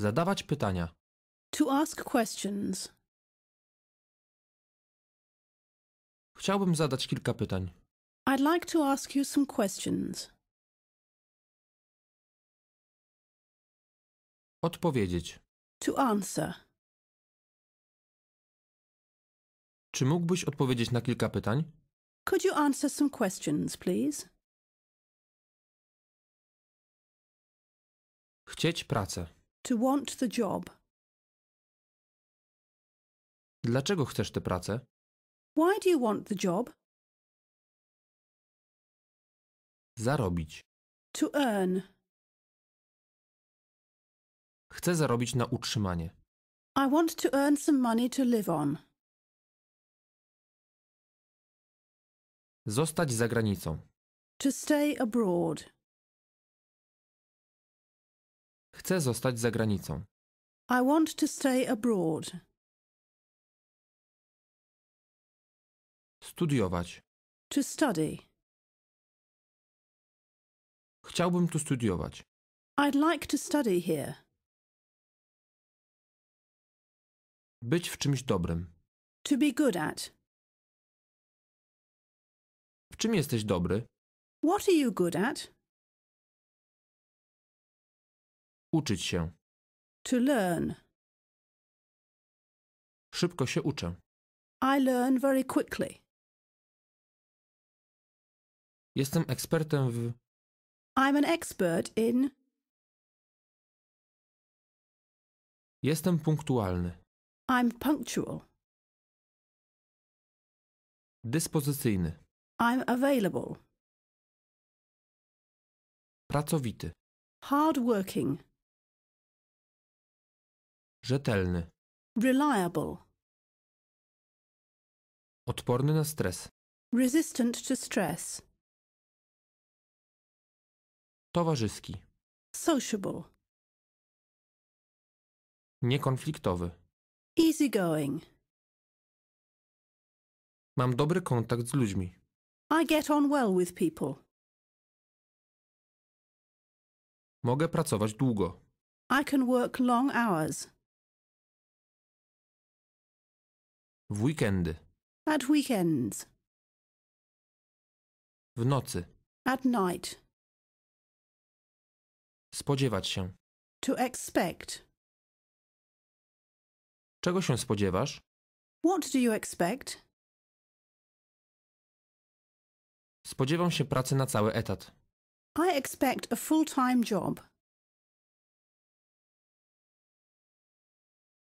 Zadawać pytania. To ask questions. Chciałbym zadać kilka pytań. I'd like to ask you some questions. Odpowiedzieć. To answer. Czy mógłbyś odpowiedzieć na kilka pytań? Could you answer some questions, please? Chcieć pracę. To want the job. Dlaczego chcesz tę pracę? Why do you want the job? Zarobić. To earn. Chcę zarobić na utrzymanie. I want to earn some money to live on. Zostać za granicą. To stay abroad. Chcę zostać za granicą. I want to stay abroad. Studiować. To study. Chciałbym tu studiować. I'd like to study here. Być w czymś dobrym. To be good at. W czym jesteś dobry? What are you good at? Uczyć się. To learn. Szybko się uczę. I learn very quickly. Jestem ekspertem w. I'm an expert in. Jestem punktualny. I'm punctual. Dyspozycyjny. I'm available. Pracowity. Hardworking. Rzetelny. Reliable. Odporny na stres. Resistant to stress. Towarzyski. Sociable. Niekonfliktowy. Easygoing. Mam dobry kontakt z ludźmi. I get on well with people. Mogę pracować długo. I can work long hours. W weekendy. At weekends. W nocy. At night. Spodziewać się. To expect. Czego się spodziewasz? What do you expect? Spodziewam się pracy na cały etat. I expect a full-time job.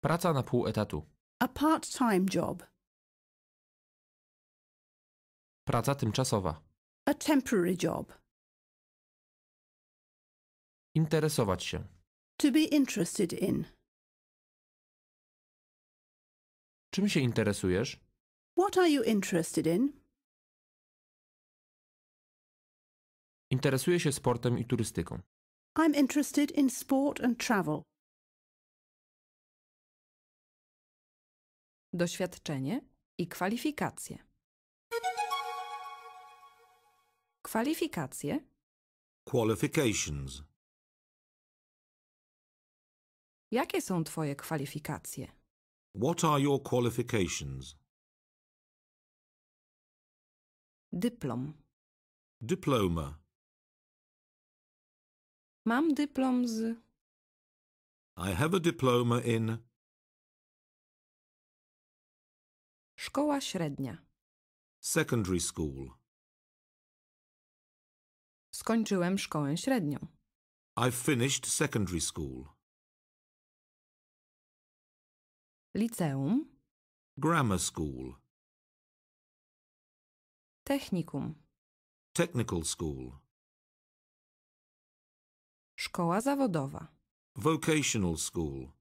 Praca na pół etatu. A part-time job. Praca tymczasowa. A temporary job. Interesować się. To be interested in. Czym się interesujesz? What are you interested in? Interesuję się sportem i turystyką. I'm interested in sport and travel. doświadczenie i kwalifikacje. Kwalifikacje Qualifications. Jakie są Twoje kwalifikacje? What are your qualifications? Dyplom. Diploma. Mam dyplom z. I have a diploma in. Szkoła średnia. Secondary school. Skończyłem szkołę średnią. I finished secondary school. Liceum. Grammar school. Technikum. Technical school. Szkoła zawodowa. Vocational school.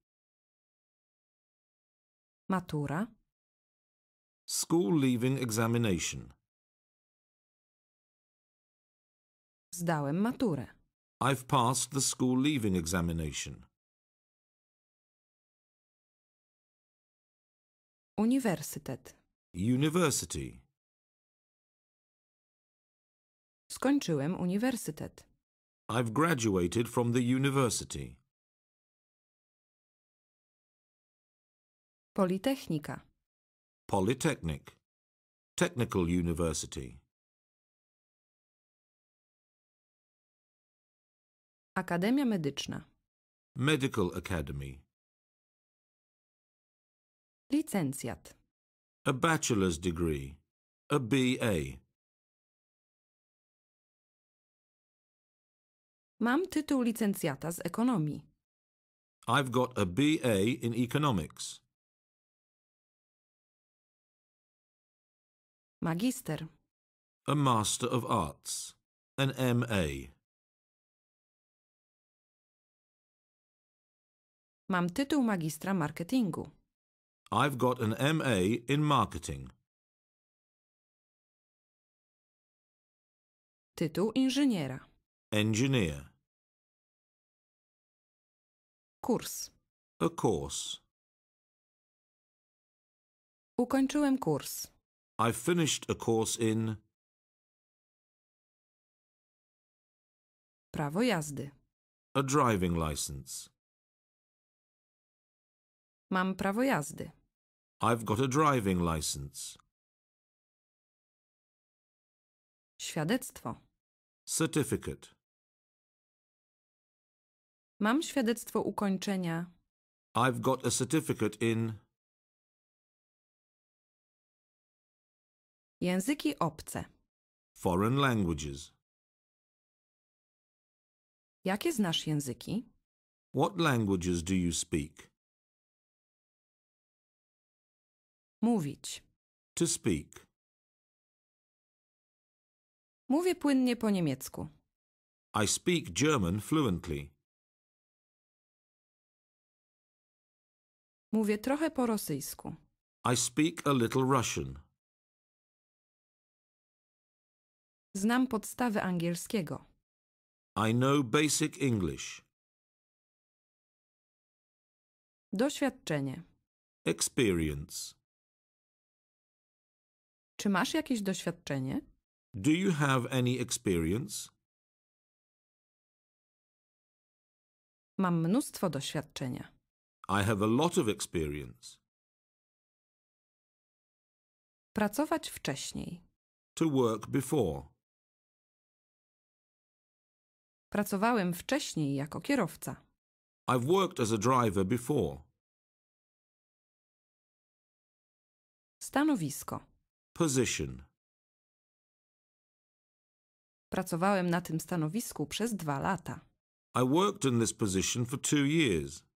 Matura. School leaving examination. Zdałem maturę. I've passed the school leaving examination. Uniwersytet. University. Skończyłem uniwersytet. I've graduated from the university. Politechnika. Polytechnic, Technical University. Akademia Medyczna. Medical Academy. Licencjat. A bachelor's degree. A BA. Mam tytuł licencjata z ekonomii. I've got a BA in economics. Magister. A Master of Arts. An M.A. Mam tytuł magistra marketingu. I've got an M.A. in marketing. Tytuł inżyniera. Engineer. Kurs. A course. Ukończyłem kurs. I've finished a course in prawo jazdy. A driving license. Mam prawo jazdy. I've got a driving license. Świadectwo. Certificate. Mam świadectwo ukończenia. I've got a certificate in Języki obce. Foreign languages. Jakie znasz języki? What languages do you speak? Mówić. To speak. Mówię płynnie po niemiecku. I speak German fluently. Mówię trochę po rosyjsku. I speak a little Russian. Znam podstawy angielskiego. I know basic English. Doświadczenie. Experience. Czy masz jakieś doświadczenie? Do you have any experience? Mam mnóstwo doświadczenia. I have a lot of experience. Pracować wcześniej. To work before. Pracowałem wcześniej jako kierowca. I've worked as a driver before. Stanowisko. Position. Pracowałem na tym stanowisku przez dwa lata. I worked in this position for two years.